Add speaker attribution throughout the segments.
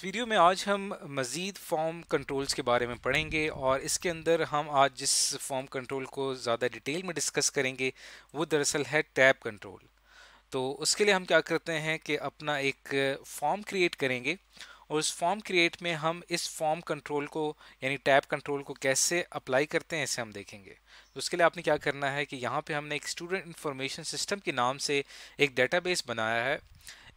Speaker 1: इस वीडियो में आज हम मज़ीद फॉर्म कंट्रोल्स के बारे में पढ़ेंगे और इसके अंदर हम आज जिस फॉर्म कंट्रोल को ज़्यादा डिटेल में डिस्कस करेंगे वो दरअसल है टैब कंट्रोल तो उसके लिए हम क्या करते हैं कि अपना एक फॉर्म क्रिएट करेंगे और उस फॉर्म क्रिएट में हम इस फॉर्म कंट्रोल को यानी टैब कंट्रोल को कैसे अप्लाई करते हैं इसे हम देखेंगे तो उसके लिए आपने क्या करना है कि यहाँ पे हमने एक स्टूडेंट इंफॉर्मेशन सिस्टम के नाम से एक डेटाबेस बनाया है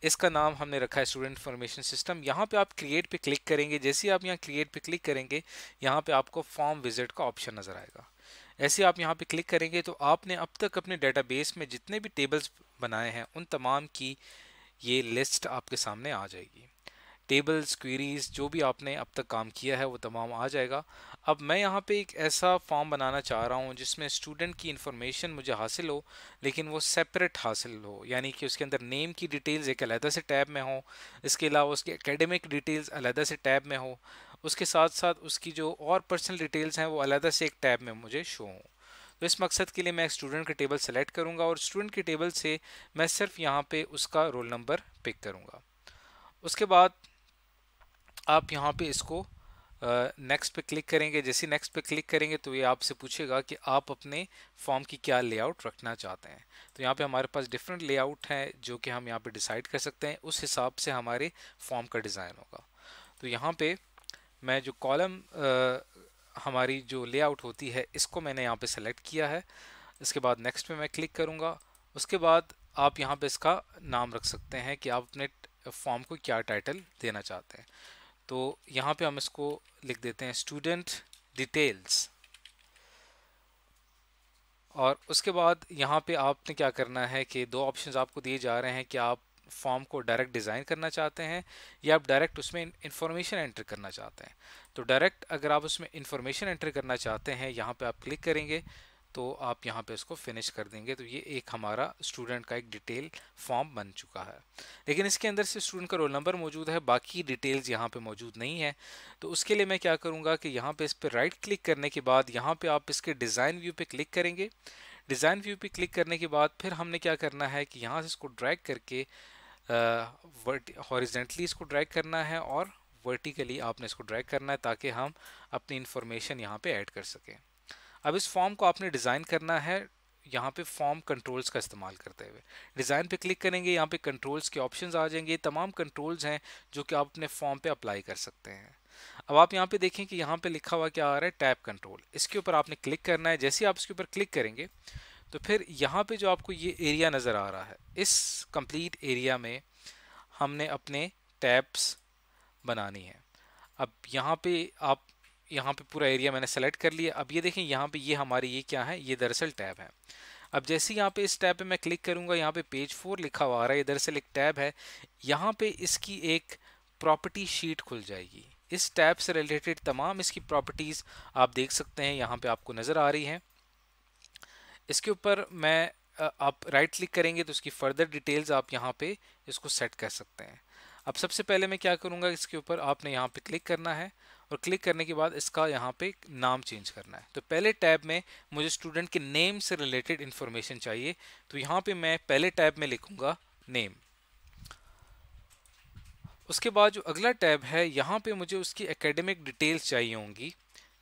Speaker 1: इसका नाम हमने रखा है स्टूडेंट इन्फॉर्मेशन सिस्टम यहाँ पे आप क्रिएट पे क्लिक करेंगे जैसे आप यहाँ क्रिएट पे क्लिक करेंगे यहाँ पे आपको फॉर्म विजिट का ऑप्शन नज़र आएगा ऐसे आप यहाँ पे क्लिक करेंगे तो आपने अब तक अपने डेटाबेस में जितने भी टेबल्स बनाए हैं उन तमाम की ये लिस्ट आपके सामने आ जाएगी टेबल्स क्वेरीज जो भी आपने अब तक काम किया है वो तमाम आ जाएगा अब मैं यहाँ पे एक ऐसा फॉर्म बनाना चाह रहा हूँ जिसमें स्टूडेंट की इन्फॉर्मेशन मुझे हासिल हो लेकिन वो सेपरेट हासिल हो यानी कि उसके अंदर नेम की डिटेल्स एक अलहदा से टैब में हो इसके अलावा उसके एकेडमिक डिटेल्स अलहदा से टैब में हो उसके साथ साथ उसकी जो और पर्सनल डिटेल्स हैं वो अलहदा से एक टैब में मुझे शो हों तो इस मकसद के लिए मैं स्टूडेंट के टेबल सेलेक्ट करूँगा और स्टूडेंट के टेबल से मैं सिर्फ यहाँ पर उसका रोल नंबर पिक करूँगा उसके बाद आप यहाँ पे इसको नेक्स्ट पे क्लिक करेंगे जैसे नेक्स्ट पे क्लिक करेंगे तो ये आपसे पूछेगा कि आप अपने फॉर्म की क्या लेआउट रखना चाहते हैं तो यहाँ पे हमारे पास डिफरेंट लेआउट हैं जो कि हम यहाँ पे डिसाइड कर सकते हैं उस हिसाब से हमारे फॉर्म का डिज़ाइन होगा तो यहाँ पे मैं जो कॉलम हमारी जो लेआउट होती है इसको मैंने यहाँ पर सेलेक्ट किया है इसके बाद नेक्स्ट पर मैं क्लिक करूँगा उसके बाद आप यहाँ पर इसका नाम रख सकते हैं कि आप अपने फॉर्म को क्या टाइटल देना चाहते हैं तो यहाँ पे हम इसको लिख देते हैं स्टूडेंट डिटेल्स और उसके बाद यहाँ पे आपने क्या करना है कि दो ऑप्शंस आपको दिए जा रहे हैं कि आप फॉर्म को डायरेक्ट डिज़ाइन करना चाहते हैं या आप डायरेक्ट उसमें इंफॉर्मेशन एंटर करना चाहते हैं तो डायरेक्ट अगर आप उसमें इंफॉर्मेशन एंटर करना चाहते हैं यहाँ पे आप क्लिक करेंगे तो आप यहाँ पे इसको फिनिश कर देंगे तो ये एक हमारा स्टूडेंट का एक डिटेल फॉर्म बन चुका है लेकिन इसके अंदर से स्टूडेंट का रोल नंबर मौजूद है बाकी डिटेल्स यहाँ पे मौजूद नहीं है तो उसके लिए मैं क्या करूँगा कि यहाँ पे इस पर राइट क्लिक करने के बाद यहाँ पे आप इसके डिज़ाइन व्यू पे क्लिक करेंगे डिज़ाइन व्यू पे क्लिक करने के बाद फिर हमने क्या करना है कि यहाँ से इसको ड्रैग करके हॉरिजेंटली इसको ड्रैग करना है और वर्टिकली आपने इसको ड्रैग करना है ताकि हम अपनी इन्फॉर्मेशन यहाँ पे ऐड कर सकें अब इस फॉर्म को आपने डिज़ाइन करना है यहाँ पे फॉर्म कंट्रोल्स का इस्तेमाल करते हुए डिज़ाइन पे क्लिक करेंगे यहाँ पे कंट्रोल्स के ऑप्शंस आ जाएंगे तमाम कंट्रोल्स हैं जो कि आप अपने फॉर्म पे अप्लाई कर सकते हैं अब आप यहाँ पे देखें कि यहाँ पे लिखा हुआ क्या आ रहा है टैप कंट्रोल इसके ऊपर आपने क्लिक करना है जैसे आप इसके ऊपर क्लिक करेंगे तो फिर यहाँ पर जो आपको ये एरिया नज़र आ रहा है इस कम्प्लीट एरिया में हमने अपने टैब्स बनानी है अब यहाँ पर आप यहाँ पे पूरा एरिया मैंने सेलेक्ट कर लिया अब ये देखें यहाँ पे ये हमारी ये क्या है ये दरअसल टैब है अब जैसे यहाँ पे इस टैब पे मैं क्लिक करूँगा यहाँ पे पेज फोर लिखा हुआ आ रहा है से एक टैब है यहाँ पे इसकी एक प्रॉपर्टी शीट खुल जाएगी इस टैब से रिलेटेड तमाम इसकी प्रॉपर्टीज़ आप देख सकते हैं यहाँ पे आपको नज़र आ रही हैं इसके ऊपर मैं आप राइट क्लिक करेंगे तो उसकी फर्दर डिटेल्स आप यहाँ पे इसको सेट कर सकते हैं अब सबसे पहले मैं क्या करूँगा इसके ऊपर आपने यहाँ पे क्लिक करना है और क्लिक करने के बाद इसका यहाँ पे नाम चेंज करना है तो पहले टैब में मुझे स्टूडेंट के नेम से रिलेटेड इन्फॉर्मेशन चाहिए तो यहाँ पे मैं पहले टैब में लिखूँगा नेम उसके बाद जो अगला टैब है यहाँ पे मुझे उसकी एकेडमिक डिटेल्स चाहिए होंगी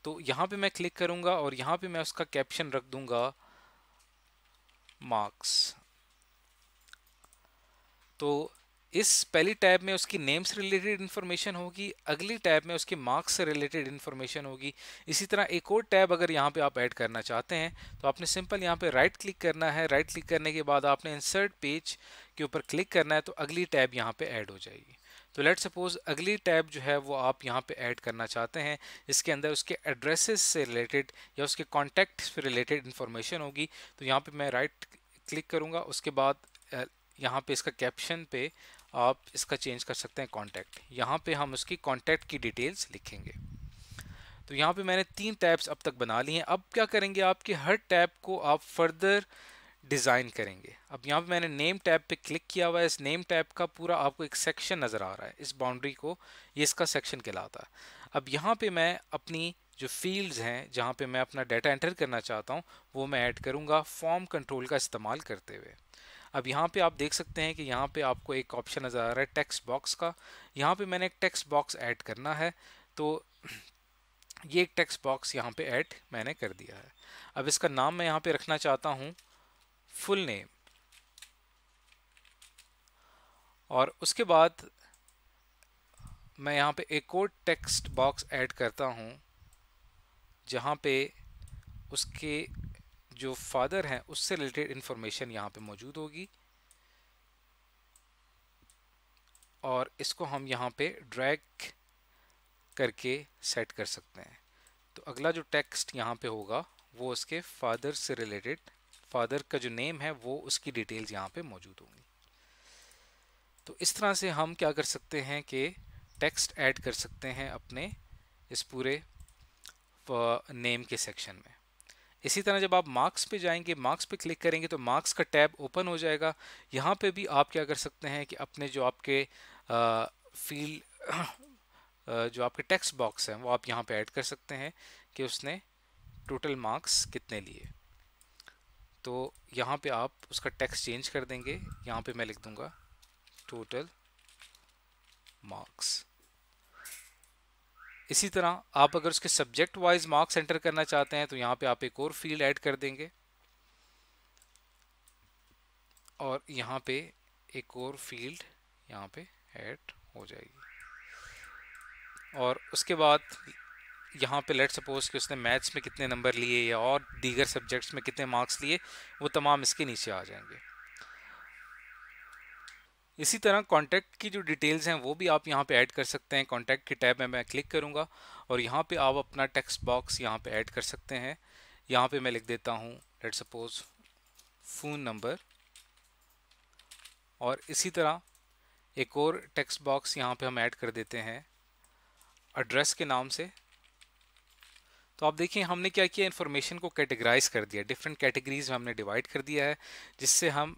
Speaker 1: तो यहाँ पे मैं क्लिक करूँगा और यहाँ पे मैं उसका कैप्शन रख दूँगा मार्क्स तो इस पहली टैब में उसकी नेम से रिलेटेड इन्फॉर्मेशन होगी अगली टैब में उसके मार्क्स से रिलेटेड इन्फॉर्मेशन होगी इसी तरह एक और टैब अगर यहाँ पे आप ऐड करना चाहते हैं तो आपने सिंपल यहाँ पे राइट क्लिक करना है राइट क्लिक करने के बाद आपने इंसर्ट पेज के ऊपर क्लिक करना है तो अगली टैब यहाँ पर ऐड हो जाएगी तो लेट सपोज अगली टैब जो है वो आप यहाँ पर ऐड करना चाहते हैं इसके अंदर उसके एड्रेसेस से रिलेटेड या उसके कॉन्टैक्ट से रिलेटेड इन्फॉर्मेशन होगी तो यहाँ पर मैं राइट क्लिक करूँगा उसके बाद यहाँ पे इसका कैप्शन पे आप इसका चेंज कर सकते हैं कॉन्टैक्ट यहाँ पे हम उसकी कॉन्टैक्ट की डिटेल्स लिखेंगे तो यहाँ पे मैंने तीन टैब्स अब तक बना ली हैं अब क्या करेंगे आपके हर टैब को आप फर्दर डिज़ाइन करेंगे अब यहाँ पे मैंने नेम टैब पे क्लिक किया हुआ है इस नेम टैब का पूरा आपको एक सेक्शन नज़र आ रहा है इस बाउंड्री को ये इसका सेक्शन कहलाता है अब यहाँ पे मैं अपनी जो फील्ड्स हैं जहाँ पे मैं अपना डाटा एंटर करना चाहता हूँ वो मैं ऐड करूँगा फॉर्म कंट्रोल का इस्तेमाल करते हुए अब यहाँ पे आप देख सकते हैं कि यहाँ पे आपको एक ऑप्शन नज़र आ रहा है टेक्स्ट बॉक्स का यहाँ पे मैंने एक टेक्स्ट बॉक्स ऐड करना है तो ये एक टेक्स्ट बॉक्स यहाँ पे ऐड मैंने कर दिया है अब इसका नाम मैं यहाँ पे रखना चाहता हूँ फुल नेम और उसके बाद मैं यहाँ पे एक और टेक्स्ट बॉक्स ऐड करता हूँ जहाँ पे उसके जो फादर हैं उससे रिलेटेड इन्फॉर्मेशन यहाँ पे मौजूद होगी और इसको हम यहाँ पे ड्रैग करके सेट कर सकते हैं तो अगला जो टेक्स्ट यहाँ पे होगा वो उसके फादर से रिलेटेड फादर का जो नेम है वो उसकी डिटेल्स यहाँ पे मौजूद होंगी तो इस तरह से हम क्या कर सकते हैं कि टेक्स्ट ऐड कर सकते हैं अपने इस पूरे नेम के सेक्शन में इसी तरह जब आप मार्क्स पे जाएंगे मार्क्स पे क्लिक करेंगे तो मार्क्स का टैब ओपन हो जाएगा यहाँ पे भी आप क्या कर सकते हैं कि अपने जो आपके फील्ड जो आपके टेक्स्ट बॉक्स हैं वो आप यहाँ पे ऐड कर सकते हैं कि उसने टोटल मार्क्स कितने लिए तो यहाँ पे आप उसका टेक्स्ट चेंज कर देंगे यहाँ पे मैं लिख दूँगा टोटल मार्क्स इसी तरह आप अगर उसके सब्जेक्ट वाइज मार्क्स एंटर करना चाहते हैं तो यहाँ पे आप एक और फील्ड ऐड कर देंगे और यहाँ पे एक और फील्ड यहाँ पे ऐड हो जाएगी और उसके बाद यहाँ पे लेट सपोज कि उसने मैथ्स में कितने नंबर लिए या और दीगर सब्जेक्ट्स में कितने मार्क्स लिए वो तमाम इसके नीचे आ जाएंगे इसी तरह कॉन्टैक्ट की जो डिटेल्स हैं वो भी आप यहाँ पे ऐड कर सकते हैं कॉन्टैक्ट के टैब में मैं क्लिक करूँगा और यहाँ पे आप अपना टेक्स्ट बॉक्स यहाँ पे ऐड कर सकते हैं यहाँ पे मैं लिख देता हूँ लेट सपोज फ़ोन नंबर और इसी तरह एक और टेक्स्ट बॉक्स यहाँ पे हम ऐड कर देते हैं एड्रेस के नाम से तो आप देखिए हमने क्या किया इन्फॉर्मेशन को कैटेगराइज कर दिया डिफरेंट कैटेगरीज में हमने डिवाइड कर दिया है जिससे हम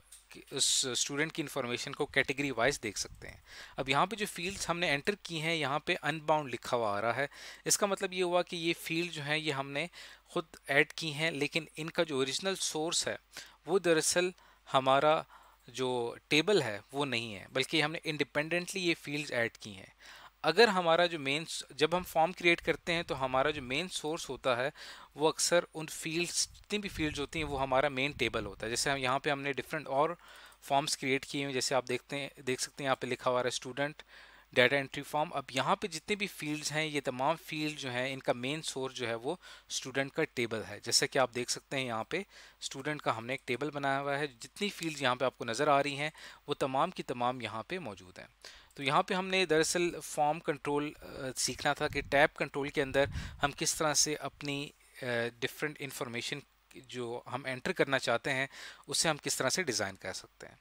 Speaker 1: उस स्टूडेंट की इन्फॉर्मेशन को कैटेगरी वाइज देख सकते हैं अब यहाँ पे जो फील्ड्स हमने एंटर की हैं यहाँ पे अनबाउंड लिखा हुआ आ रहा है इसका मतलब ये हुआ कि ये फील्ड जो हैं ये हमने खुद ऐड की हैं लेकिन इनका जो ओरिजिनल सोर्स है वो दरअसल हमारा जो टेबल है वो नहीं है बल्कि हमने इंडिपेंडेंटली ये फील्ड ऐड की हैं अगर हमारा जो मेन जब हम फॉर्म क्रिएट करते हैं तो हमारा जो मेन सोर्स होता है वो अक्सर उन फील्ड्स जितनी भी फील्ड्स होती हैं वो हमारा मेन टेबल होता है जैसे हम यहाँ पे हमने डिफरेंट और फॉर्म्स क्रिएट किए हैं जैसे आप देखते हैं देख सकते हैं यहाँ पे लिखा हुआ है स्टूडेंट डाटा एंट्री फॉर्म अब यहाँ पे जितने भी फील्ड्स हैं ये तमाम फील्ड जो हैं इनका मेन सोर्स जो है वो स्टूडेंट का टेबल है जैसा कि आप देख सकते हैं यहाँ पे स्टूडेंट का हमने एक टेबल बनाया हुआ है जितनी फील्ड यहाँ पे आपको नज़र आ रही हैं वो तमाम की तमाम यहाँ पे मौजूद हैं तो यहाँ पे हमने दरअसल फॉर्म कंट्रोल सीखना था कि टैब कंट्रोल के अंदर हम किस तरह से अपनी डिफरेंट इन्फॉर्मेशन जो हम एंटर करना चाहते हैं उसे हम किस तरह से डिज़ाइन कर सकते हैं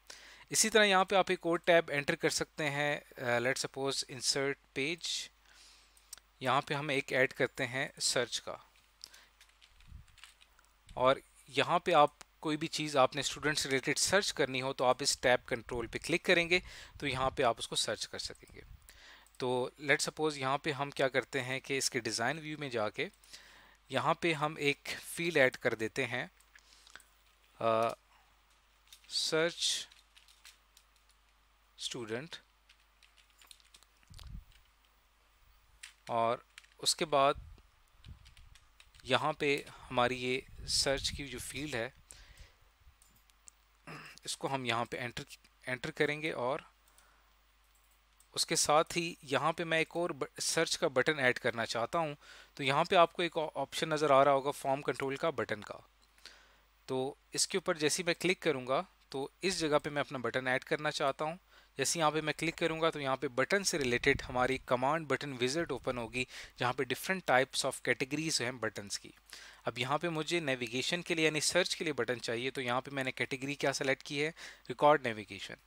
Speaker 1: इसी तरह यहाँ पे आप एक और टैब एंटर कर सकते हैं लेट सपोज इंसर्ट पेज यहाँ पे हम एक ऐड करते हैं सर्च का और यहाँ पे आप कोई भी चीज़ आपने स्टूडेंट से रिलेटेड सर्च करनी हो तो आप इस टैब कंट्रोल पे क्लिक करेंगे तो यहाँ पे आप उसको सर्च कर सकेंगे तो लेट सपोज़ यहाँ पे हम क्या करते हैं कि इसके डिज़ाइन व्यू में जाके यहाँ पे हम एक फील्ड ऐड कर देते हैं सर्च स्टूडेंट और उसके बाद यहाँ पे हमारी ये सर्च की जो फील्ड है इसको हम यहाँ पे एंटर एंटर करेंगे और उसके साथ ही यहाँ पे मैं एक और सर्च का बटन ऐड करना चाहता हूँ तो यहाँ पे आपको एक ऑप्शन नज़र आ रहा होगा फॉर्म कंट्रोल का बटन का तो इसके ऊपर जैसे ही मैं क्लिक करूँगा तो इस जगह पे मैं अपना बटन ऐड करना चाहता हूँ जैसे यहाँ पे मैं क्लिक करूँगा तो यहाँ पे बटन से रिलेटेड हमारी कमांड बटन विजिट ओपन होगी जहाँ पे डिफरेंट टाइप्स ऑफ कैटेगरीज हैं बटन्स की अब यहाँ पे मुझे नेविगेशन के लिए यानी सर्च के लिए बटन चाहिए तो यहाँ पे मैंने कैटेगरी क्या सेलेक्ट की है रिकॉर्ड नेविगेशन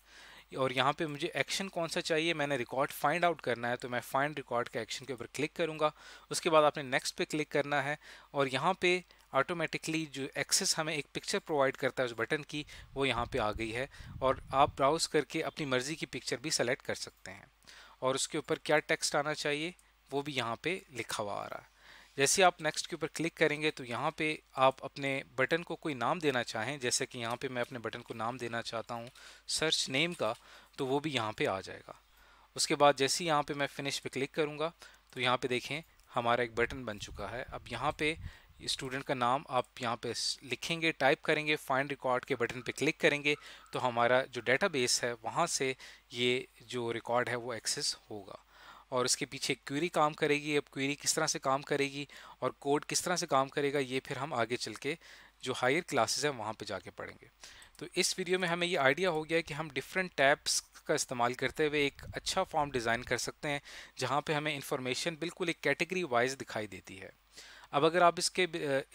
Speaker 1: और यहाँ पे मुझे एक्शन कौन सा चाहिए मैंने रिकॉर्ड फाइंड आउट करना है तो मैं फाइंड रिकॉर्ड के एक्शन के ऊपर क्लिक करूँगा उसके बाद आपने नेक्स्ट पे क्लिक करना है और यहाँ पे ऑटोमेटिकली जो एक्सेस हमें एक पिक्चर प्रोवाइड करता है उस बटन की वो यहाँ पे आ गई है और आप ब्राउज़ करके अपनी मर्ज़ी की पिक्चर भी सेलेक्ट कर सकते हैं और उसके ऊपर क्या टेक्स्ट आना चाहिए वो भी यहाँ पे लिखा हुआ आ रहा है जैसे आप नेक्स्ट के ऊपर क्लिक करेंगे तो यहाँ पे आप अपने बटन को कोई नाम देना चाहें जैसे कि यहाँ पे मैं अपने बटन को नाम देना चाहता हूँ सर्च नेम का तो वो भी यहाँ पे आ जाएगा उसके बाद जैसे ही यहाँ पे मैं फिनिश पे क्लिक करूँगा तो यहाँ पे देखें हमारा एक बटन बन चुका है अब यहाँ पे स्टूडेंट का नाम आप यहाँ पे लिखेंगे टाइप करेंगे फाइंड रिकॉर्ड के बटन पे क्लिक करेंगे तो हमारा जो डेटाबेस है वहाँ से ये जो रिकॉर्ड है वो एक्सेस होगा और इसके पीछे क्वेरी काम करेगी अब क्वेरी किस तरह से काम करेगी और कोड किस तरह से काम करेगा ये फिर हम आगे चल के जो हायर क्लासेस हैं वहाँ पे जाके पढ़ेंगे तो इस वीडियो में हमें ये आइडिया हो गया कि हम डिफरेंट टैब्स का इस्तेमाल करते हुए एक अच्छा फॉर्म डिज़ाइन कर सकते हैं जहाँ पे हमें इंफॉर्मेशन बिल्कुल एक कैटेगरी वाइज दिखाई देती है अब अगर आप इसके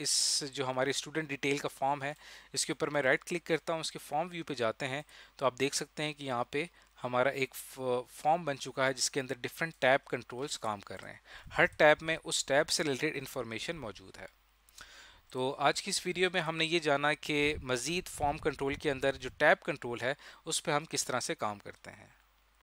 Speaker 1: इस जो हमारे स्टूडेंट डिटेल का फॉर्म है इसके ऊपर मैं राइट क्लिक करता हूँ उसके फॉर्म व्यू पे जाते हैं तो आप देख सकते हैं कि यहाँ पे हमारा एक फॉर्म बन चुका है जिसके अंदर डिफरेंट टैब कंट्रोल्स काम कर रहे हैं हर टैब में उस टैब से रिलेटेड इन्फॉर्मेशन मौजूद है तो आज की इस वीडियो में हमने ये जाना कि मज़ीद फॉर्म कंट्रोल के अंदर जो टैब कंट्रोल है उस पर हम किस तरह से काम करते हैं